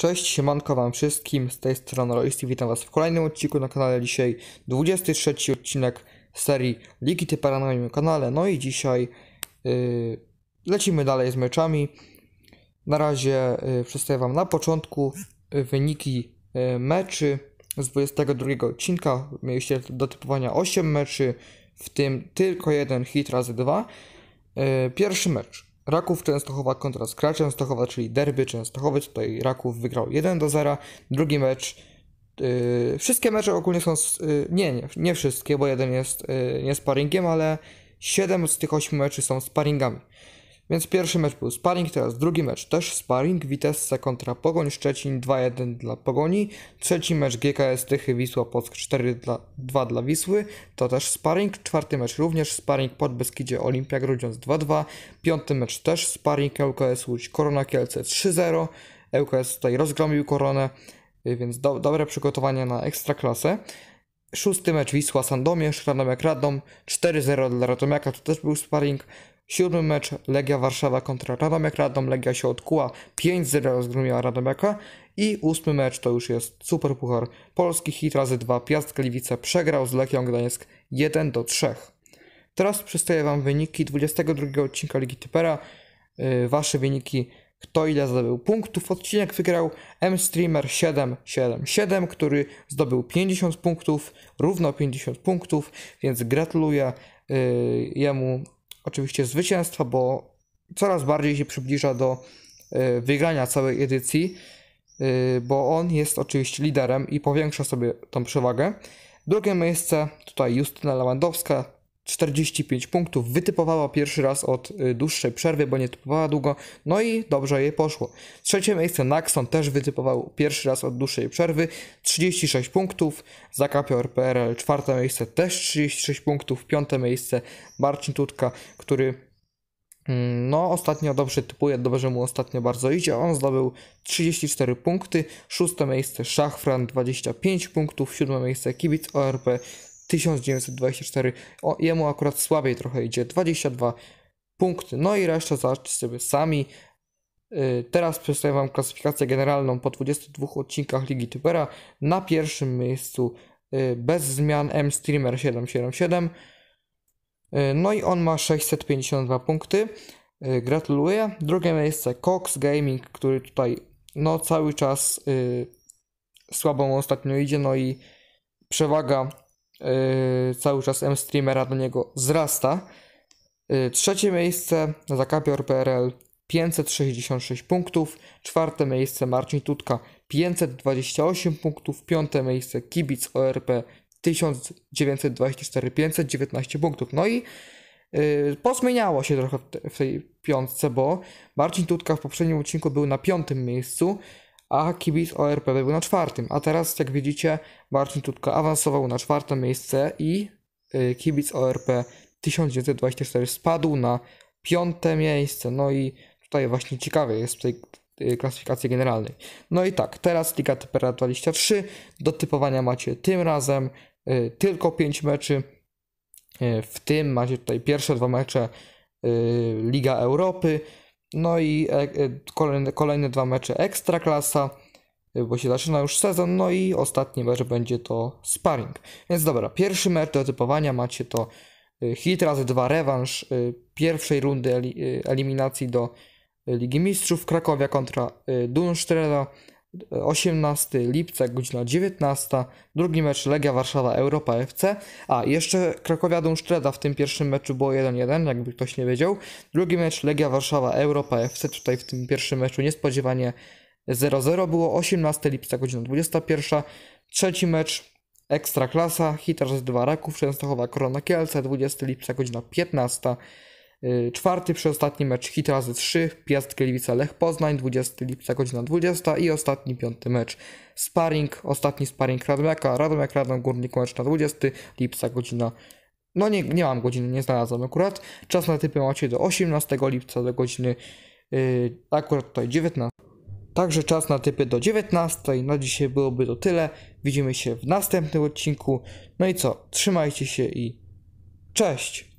Cześć, siemanko wam wszystkim, z tej strony Royce witam was w kolejnym odcinku na kanale dzisiaj 23 odcinek serii ligi Para na moim kanale, no i dzisiaj yy, lecimy dalej z meczami. Na razie yy, przedstawię wam na początku y, wyniki yy, meczy z 22 odcinka, mieliście do typowania 8 meczy, w tym tylko jeden hit razy 2. Yy, pierwszy mecz Raków Częstochowa kontra Skra Częstochowa, czyli derby Częstochowy. Tutaj Raków wygrał 1 do 0. Drugi mecz. Yy, wszystkie mecze ogólnie są. Yy, nie, nie, nie wszystkie, bo jeden jest yy, nie sparingiem, ale 7 z tych 8 meczy są sparingami. Więc pierwszy mecz był sparring, teraz drugi mecz też sparring, Witessa kontra Pogoń, Szczecin 2-1 dla Pogoni, trzeci mecz GKS Tychy, Wisła Płock 4-2 dla Wisły, to też sparring, czwarty mecz również sparring pod Beskidzie Olimpia Grudziądz 2-2, piąty mecz też sparring, LKS Łódź Korona Kielce 3-0, LKS tutaj rozgromił Koronę, y, więc do, dobre przygotowanie na Ekstraklasę. Szósty mecz Wisła Sandomierz, Radomiak Radom 4-0 dla Radomiaka, to też był sparring. Siódmy mecz Legia Warszawa kontra Radomiak. Radom Legia się odkuła 5-0 rozgromiła Radomiaka. I ósmy mecz to już jest Super Puchar Polski hit razy 2. Piast Gliwice przegrał z Legią Gdańsk 1 3. Teraz przedstawię Wam wyniki 22 odcinka Ligi Typera. Yy, wasze wyniki kto ile zdobył punktów. Odcinek wygrał M-Streamer 777, który zdobył 50 punktów, równo 50 punktów, więc gratuluję yy, jemu oczywiście zwycięstwa, bo coraz bardziej się przybliża do e, wygrania całej edycji, e, bo on jest oczywiście liderem i powiększa sobie tą przewagę. Drugie miejsce tutaj Justyna Lewandowska, 45 punktów. Wytypowała pierwszy raz od y, dłuższej przerwy, bo nie typowała długo, no i dobrze jej poszło. Trzecie miejsce Naxon też wytypował pierwszy raz od dłuższej przerwy, 36 punktów. Zakapior PRL czwarte miejsce też 36 punktów. Piąte miejsce Marcin Tutka, który mm, no, ostatnio dobrze typuje, dobrze mu ostatnio bardzo idzie. On zdobył 34 punkty. Szóste miejsce Szachfran 25 punktów. Siódme miejsce Kibic ORP 1924. O, jemu akurat słabiej trochę idzie, 22 punkty. No i reszta zobaczcie sobie sami. Y, teraz przedstawiam Wam klasyfikację generalną po 22 odcinkach Ligi Tubera. Na pierwszym miejscu y, bez zmian M-Streamer 777. Y, no i on ma 652 punkty. Gratuluję. Drugie miejsce Cox Gaming, który tutaj no cały czas słabą ostatnio idzie, no i przewaga Yy, cały czas M-Streamera do niego wzrasta. Yy, trzecie miejsce Zakapior PRL 566 punktów. Czwarte miejsce Marcin Tutka 528 punktów. Piąte miejsce Kibic ORP 1924 519 punktów. No i yy, pozmieniało się trochę w tej piątce, bo Marcin Tutka w poprzednim odcinku był na piątym miejscu a kibic ORP był na czwartym. A teraz, jak widzicie, Marcin Tutka awansował na czwarte miejsce i y, kibic ORP 1924 spadł na piąte miejsce. No i tutaj właśnie ciekawe jest w tej y, klasyfikacji generalnej. No i tak, teraz Liga Tempera 23. Do typowania macie tym razem y, tylko 5 meczy. W tym macie tutaj pierwsze dwa mecze Liga Europy, no i e, e, kolejne, kolejne dwa mecze Ekstraklasa, e, bo się zaczyna już sezon, no i ostatni mecz będzie to sparring. Więc dobra, pierwszy mecz do typowania macie to hit razy dwa rewanż pierwszej rundy eliminacji do Ligi Mistrzów Krakowia kontra Dunstera 18 lipca, godzina 19, drugi mecz Legia Warszawa Europa FC, a jeszcze Krakowia Sztreda w tym pierwszym meczu było 1-1, jakby ktoś nie wiedział, drugi mecz Legia Warszawa Europa FC, tutaj w tym pierwszym meczu niespodziewanie 0-0 było, 18 lipca, godzina 21, trzeci mecz Ekstraklasa, Hitler z 2 Raków, Częstochowa Korona Kielce, 20 lipca, godzina 15, Y, czwarty przedostatni mecz hit razy 3, Piast Gliwica Lech Poznań, 20 lipca godzina 20 i ostatni piąty mecz sparring, ostatni sparring Radomiaka, Radomiak Radom Górnik mecz na 20 lipca godzina no nie, nie mam godziny, nie znalazłem akurat. Czas na typy macie do 18 lipca do godziny yy, akurat tutaj 19. Także czas na typy do 19. Na dzisiaj byłoby to tyle. Widzimy się w następnym odcinku. No i co? Trzymajcie się i cześć!